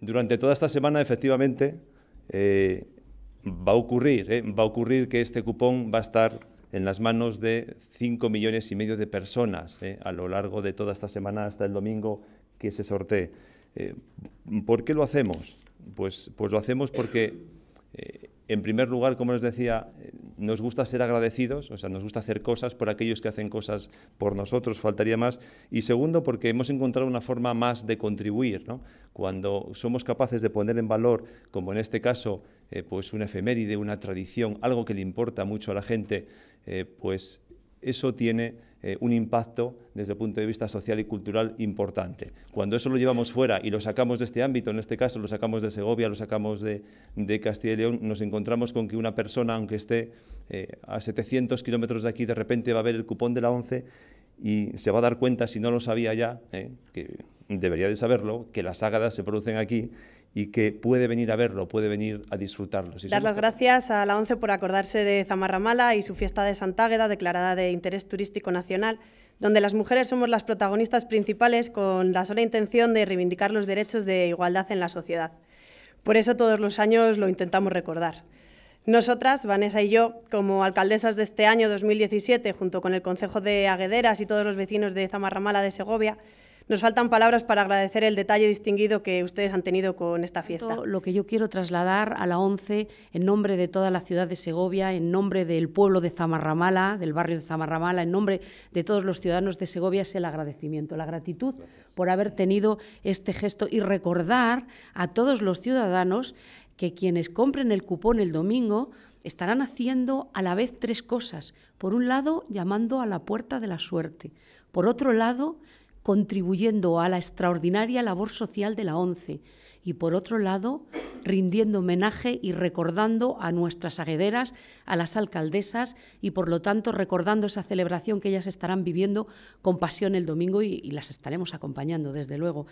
Durante toda esta semana, efectivamente, eh, va a ocurrir, eh, va a ocurrir que este cupón va a estar en las manos de 5 millones y medio de personas eh, a lo largo de toda esta semana hasta el domingo que se sortee. ¿Por qué lo hacemos? Pues, pues lo hacemos porque, en primer lugar, como les decía, nos gusta ser agradecidos, o sea, nos gusta hacer cosas por aquellos que hacen cosas por nosotros, faltaría más. Y segundo, porque hemos encontrado una forma más de contribuir, Cuando somos capaces de poner en valor, como en este caso, eh, pues una efeméride, una tradición, algo que le importa mucho a la gente, eh, pues eso tiene eh, un impacto desde el punto de vista social y cultural importante. Cuando eso lo llevamos fuera y lo sacamos de este ámbito, en este caso lo sacamos de Segovia, lo sacamos de, Castilla y León, nos encontramos con que una persona, aunque esté eh, a 700 kilómetros de aquí, de repente va a ver el cupón de la 11 y se va a dar cuenta, si no lo sabía ya, eh, que debería de saberlo, que las ágadas se producen aquí y que puede venir a verlo, puede venir a disfrutarlo. Si Dar las gracias a la ONCE por acordarse de Zamarramala y su fiesta de Santágueda, declarada de interés turístico nacional, donde las mujeres somos las protagonistas principales con la sola intención de reivindicar los derechos de igualdad en la sociedad. Por eso todos los años lo intentamos recordar. Nosotras, Vanessa y yo, como alcaldesas de este año 2017, junto con el Consejo de Aguederas y todos los vecinos de Zamarramala de Segovia, nos faltan palabras para agradecer el detalle distinguido que ustedes han tenido con esta fiesta. Lo que yo quiero trasladar a la ONCE en nombre de toda la ciudad de Segovia, en nombre del pueblo de Zamarramala, del barrio de Zamarramala, en nombre de todos los ciudadanos de Segovia es el agradecimiento, la gratitud por haber tenido este gesto y recordar a todos los ciudadanos que quienes compren el cupón el domingo estarán haciendo a la vez tres cosas. Por un lado, llamando a la puerta de la suerte. Por otro lado, contribuyendo a la extraordinaria labor social de la ONCE y, por otro lado, rindiendo homenaje y recordando a nuestras aguederas, a las alcaldesas y, por lo tanto, recordando esa celebración que ellas estarán viviendo con pasión el domingo y, y las estaremos acompañando, desde luego.